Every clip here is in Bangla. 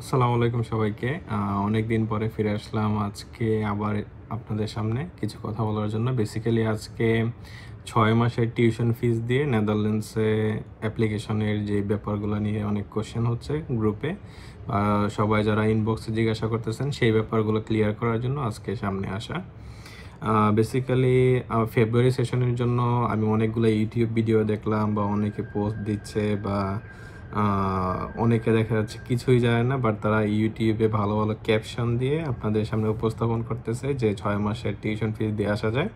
আসসালামু আলাইকুম সবাইকে অনেক দিন পরে ফিরে আসলাম আজকে আবার আপনাদের সামনে কিছু কথা বলার জন্য বেসিক্যালি আজকে ছয় মাসের টিউশন ফিস দিয়ে নেদারল্যান্ডসে অ্যাপ্লিকেশনের যে ব্যাপারগুলো নিয়ে অনেক কোশ্চেন হচ্ছে গ্রুপে সবাই যারা ইনবক্সে জিজ্ঞাসা করতেছেন সেই ব্যাপারগুলো ক্লিয়ার করার জন্য আজকে সামনে আসা বেসিক্যালি ফেব্রুয়ারি সেশনের জন্য আমি অনেকগুলো ইউটিউব ভিডিও দেখলাম বা অনেকে পোস্ট দিচ্ছে বা অনেকে দেখা যাচ্ছে কিছুই জানে না বাট তারা ইউটিউবে ভালো ভালো ক্যাপশন দিয়ে আপনাদের সামনে উপস্থাপন করতেছে যে ছয় মাসের টিউশন ফিজ দিয়ে আসা যায়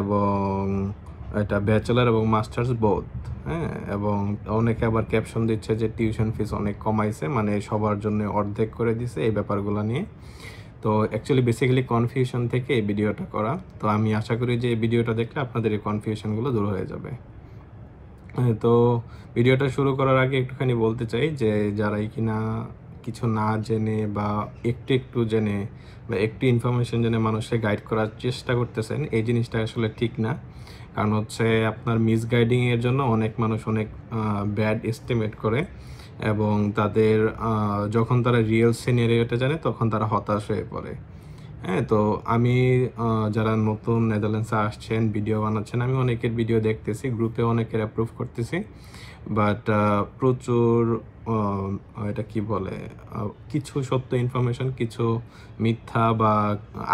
এবং এটা ব্যাচেলার এবং মাস্টার্স বোধ হ্যাঁ এবং অনেকে আবার ক্যাপশন দিচ্ছে যে টিউশন ফিস অনেক কমাইছে মানে সবার জন্য অর্ধেক করে দিছে এই ব্যাপারগুলো নিয়ে তো অ্যাকচুয়ালি বেসিক্যালি কনফিউশন থেকে এই ভিডিওটা করা তো আমি আশা করি যে এই ভিডিওটা দেখলে আপনাদের এই কনফিউশনগুলো দূর হয়ে যাবে হ্যাঁ, তো ভিডিওটা শুরু করার আগে একটুখানি বলতে চাই যে যারাই কিনা কিছু না জেনে বা একটু একটু জেনে বা একটু ইনফরমেশন জেনে মানুষকে গাইড করার চেষ্টা করতেছেন এই জিনিসটা আসলে ঠিক না কারণ হচ্ছে আপনার মিসগাইডিংয়ের জন্য অনেক মানুষ অনেক ব্যাড এস্টিমেট করে এবং তাদের যখন তারা রিয়েল সিনারিওটা জানে তখন তারা হতাশ হয়ে পড়ে হ্যাঁ তো আমি যারা নতুন নেদারল্যান্ডসে আসছেন ভিডিও বানাচ্ছেন আমি অনেকের ভিডিও দেখতেছি গ্রুপে অনেকের অ্যাপ্রুভ করতেছি বাট প্রচুর এটা কি বলে কিছু সত্য ইনফরমেশন কিছু মিথ্যা বা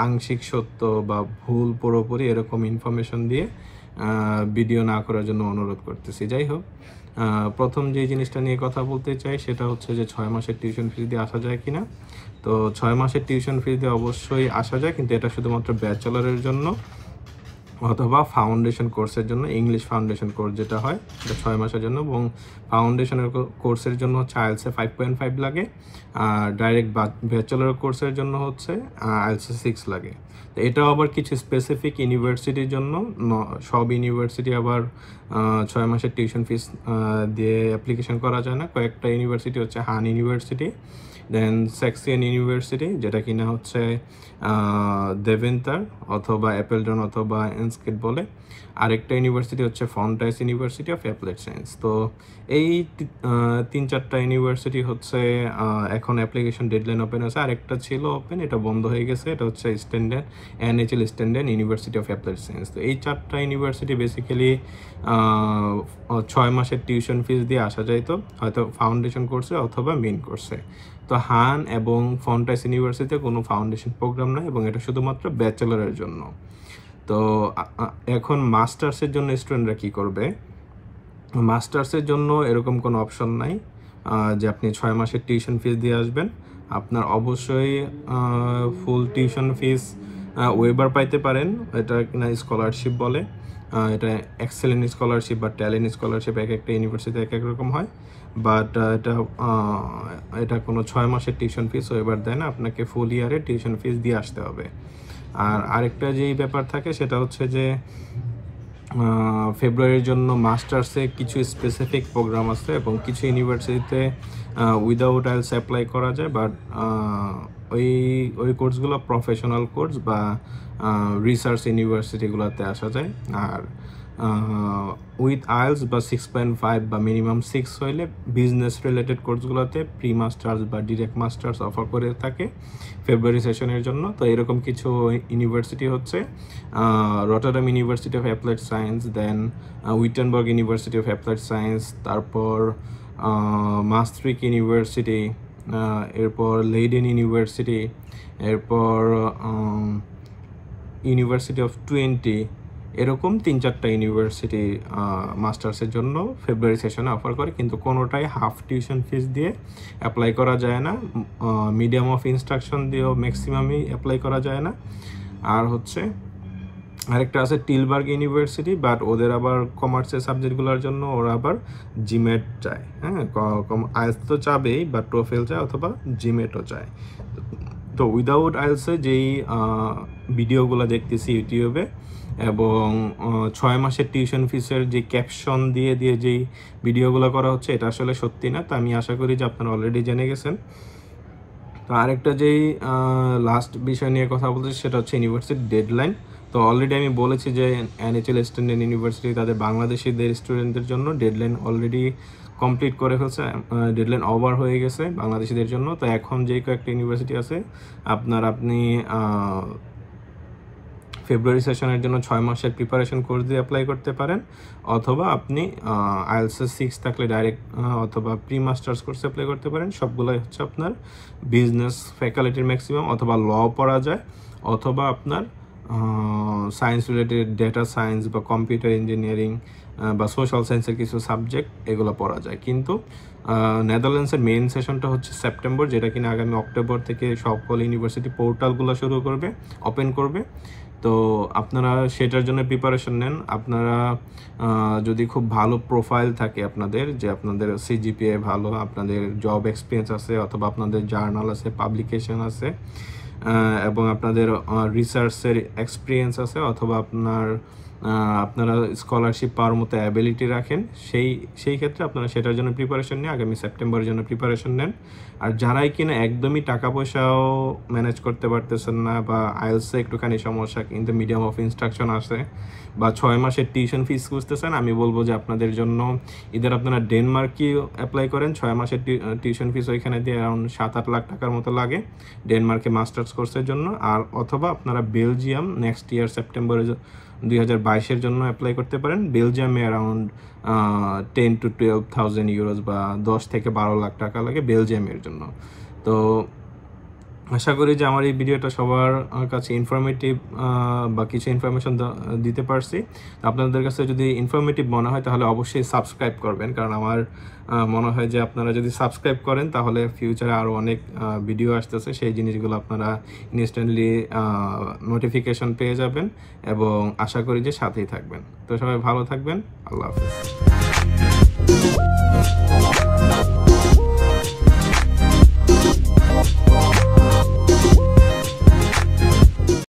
আংশিক সত্য বা ভুল পুরোপুরি এরকম ইনফরমেশন দিয়ে ভিডিও না করার জন্য অনুরোধ করতেছি যাই হোক প্রথম যে জিনিসটা নিয়ে কথা বলতে চাই সেটা হচ্ছে যে ছয় মাসের টিউশন ফিস দিয়ে আসা যায় কিনা তো ছয় মাসের টিউশন ফিস দিয়ে অবশ্যই আসা যায় কিন্তু এটা শুধুমাত্র ব্যাচেলারের জন্য অথবা ফাউন্ডেশন কোর্সের জন্য ইংলিশ ফাউন্ডেশন কোর্স যেটা হয় সেটা ছয় মাসের জন্য এবং ফাউন্ডেশনের কোর্সের জন্য হচ্ছে আইএলসে ফাইভ পয়েন্ট ফাইভ লাগে আর ডাইরেক্ট ব্যাচেলার কোর্সের জন্য হচ্ছে আইএলসে সিক্স লাগে এটা আবার কিছু স্পেসিফিক ইউনিভার্সিটির জন্য সব ইউনিভার্সিটি আবার ছয় মাসের টিউশন ফিস দিয়ে অ্যাপ্লিকেশন করা যায় না কয়েকটা ইউনিভার্সিটি হচ্ছে হান ইউনিভার্সিটি দেন স্যাক্সিয়ান ইউনিভার্সিটি যেটা কিনা হচ্ছে দেবেন্তার অথবা অ্যাপেলডন অথবা সানস্ক্রিট বলে আরেকটা ইউনিভার্সিটি হচ্ছে Fontys university of applied science তো এই তিন চারটা ইউনিভার্সিটি হচ্ছে এখন অ্যাপ্লিকেশন ডেডলাইন ওপেন আছে আরেকটা ছিল ওপেন এটা বন্ধ হয়ে গেছে এটা হচ্ছে standard NHL standard university of applied science তো এই চারটা ইউনিভার্সিটি বেসিক্যালি ছয় মাসের টিউশন ফিস দিয়ে আসা যায় তো হয়তো ফাউন্ডেশন কোর্সে অথবা মেন কোর্সে তো হান এবং ফন্টাইস ইউনিভার্সিটিতে কোনো ফাউন্ডেশন প্রোগ্রাম নয় এবং এটা শুধুমাত্র ব্যাচেলারের জন্য তো এখন মাস্টার্সের জন্য স্টুডেন্টরা কি করবে মাস্টার্সের জন্য এরকম কোনো অপশন নাই যে আপনি ছয় মাসের টিউশন ফিস দিয়ে আসবেন আপনার অবশ্যই ফুল টিউশন ফিস ওয়েবার পাইতে পারেন এটা কিনা স্কলারশিপ বলে এটা এক্সেলেন্ট স্কলারশিপ বা ট্যালেন্ট স্কলারশিপ এক একটা ইউনিভার্সিটিতে এক এক রকম হয় বাট এটা এটা কোনো ছয় মাসের টিউশন ফিস ওয়েবার দেয় না আপনাকে ফুল ইয়ারে টিউশন ফিস দিয়ে আসতে হবে আর আরেকটা যেই ব্যাপার থাকে সেটা হচ্ছে যে ফেব্রুয়ারির জন্য মাস্টার্সে কিছু স্পেসিফিক প্রোগ্রাম আছে এবং কিছু ইউনিভার্সিটিতে উইদাউট আইলস অ্যাপ্লাই করা যায় বাট ওই ওই কোর্সগুলো প্রফেশনাল কোর্স বা রিসার্চ ইউনিভার্সিটিগুলোতে আসা যায় আর উইথ আয়েলস বা সিক্স পয়েন্ট ফাইভ বা মিনিমাম সিক্স হইলে বিজনেস রিলেটেড কোর্সগুলোতে প্রি মাস্টার্স বা ডিরেক্ট মাস্টার্স অফার করে থাকে ফেব্রুয়ারি সেশনের জন্য তো এরকম কিছু ইউনিভার্সিটি হচ্ছে Rotterdam university of applied science then Wittenberg university of applied science তারপর মাস্ট্রিক ইউনিভার্সিটি এরপর লেডেন ইউনিভার্সিটি এরপর ইউনিভার্সিটি অফ টোয়েন্টি এরকম তিন চারটা ইউনিভার্সিটি মাস্টার্সের জন্য ফেব্রুয়ারি সেশনে অফার করে কিন্তু কোনোটাই হাফ টিউশন ফিস দিয়ে অ্যাপ্লাই করা যায় না মিডিয়াম অফ ইনস্ট্রাকশন দিয়েও ম্যাক্সিমামই অ্যাপ্লাই করা যায় না আর হচ্ছে আরেকটা আছে টিলবার্গ ইউনিভার্সিটি বাট ওদের আবার কমার্সের সাবজেক্টগুলোর জন্য ওরা আবার জিমেট চায় হ্যাঁ আইএলস তো চাবেই বা টোফেল চায় অথবা জিমেটও চায় তো উইদাউট আইএলসে যেই ভিডিওগুলো দেখতেছি ইউটিউবে এবং ছয় মাসের টিউশন ফিসের যে ক্যাপশন দিয়ে দিয়ে যেই ভিডিওগুলো করা হচ্ছে এটা আসলে সত্যি না তা আমি আশা করি যে আপনারা অলরেডি জেনে গেছেন তো আরেকটা যেই লাস্ট বিষয় নিয়ে কথা বলছি সেটা হচ্ছে ইউনিভার্সিটির ডেডলাইন তো অলরেডি আমি বলেছি যে এনএচএল স্ট্যান্ডার্ড ইউনিভার্সিটি তাদের বাংলাদেশিদের স্টুডেন্টদের জন্য ডেডলাইন অলরেডি কমপ্লিট করে ফেলছে ডেডলাইন ওভার হয়ে গেছে বাংলাদেশিদের জন্য তো এখন যে কয়েকটা ইউনিভার্সিটি আছে আপনার আপনি ফেব্রুয়ারি সেশনের জন্য ছয় মাসের প্রিপারেশন কোর্স দিয়ে অ্যাপ্লাই করতে পারেন অথবা আপনি আইএলসে সিক্স থাকলে ডাইরেক্ট অথবা প্রি মাস্টার্স কোর্সে অ্যাপ্লাই করতে পারেন সবগুলোই হচ্ছে আপনার বিজনেস ফ্যাকাল্টির ম্যাক্সিমাম অথবা ল পড়া যায় অথবা আপনার সায়েন্স রিলেটেড ডেটা সায়েন্স বা কম্পিউটার ইঞ্জিনিয়ারিং বা সোশ্যাল সায়েন্সের কিছু সাবজেক্ট এগুলো পড়া যায় কিন্তু নেদারল্যান্ডসের মেন সেশনটা হচ্ছে সেপ্টেম্বর যেটা কিনা আগামী অক্টোবর থেকে সকল ইউনিভার্সিটি পোর্টালগুলো শুরু করবে ওপেন করবে তো আপনারা সেটার জন্য প্রিপারেশন নেন আপনারা যদি খুব ভালো প্রোফাইল থাকে আপনাদের যে আপনাদের সিজিপিএ ভালো আপনাদের জব এক্সপিরিয়েন্স আছে অথবা আপনাদের জার্নাল আছে পাবলিকেশন আছে এবং আপনাদের রিসার্চের এক্সপিরিয়েন্স আছে অথবা আপনার আপনারা স্কলারশিপ পাওয়ার মতো অ্যাবিলিটি রাখেন সেই সেই ক্ষেত্রে আপনারা সেটার জন্য প্রিপারেশন নিয়ে আগামী সেপ্টেম্বরের জন্য প্রিপারেশন নেন আর যারাই কিনা একদমই টাকা পয়সাও ম্যানেজ করতে পারতেছেন না বা আইএলসে একটুখানি সমস্যা কিন্তু মিডিয়াম অফ ইনস্ট্রাকশন আসে বা ছয় মাসের টিউশন ফিস খুঁজতেছেন আমি বলবো যে আপনাদের জন্য ইদের আপনারা ডেনমার্কই অ্যাপ্লাই করেন ছয় মাসের টিউশন ফিস ওইখানে দিয়ে অ্যারাউন্ড সাত আট লাখ টাকার মতো লাগে ডেনমার্কে মাস্টার্স কোর্সের জন্য আর অথবা আপনারা বেলজিয়াম নেক্সট ইয়ার সেপ্টেম্বরে দুই হাজার বাইশের জন্য অ্যাপ্লাই করতে পারেন বেলজিয়ামে around ten to twelve thousand euros বা দশ থেকে বারো লাখ টাকা লাগে বেলজিয়ামের জন্য তো আশা করি যে আমার এই ভিডিওটা সবার কাছে ইনফরমেটিভ বা কিছু ইনফরমেশন দিতে পারছি আপনাদের কাছে যদি ইনফরমেটিভ মনে হয় তাহলে অবশ্যই সাবস্ক্রাইব করবেন কারণ আমার মনে হয় যে আপনারা যদি সাবস্ক্রাইব করেন তাহলে ফিউচারে আরও অনেক ভিডিও আসতেছে সেই জিনিসগুলো আপনারা ইনস্ট্যান্টলি নোটিফিকেশন পেয়ে যাবেন এবং আশা করি যে সাথেই থাকবেন তো সবাই ভালো থাকবেন আল্লাহ হাফিজ